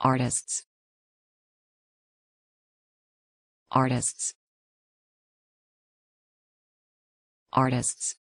artists artists artists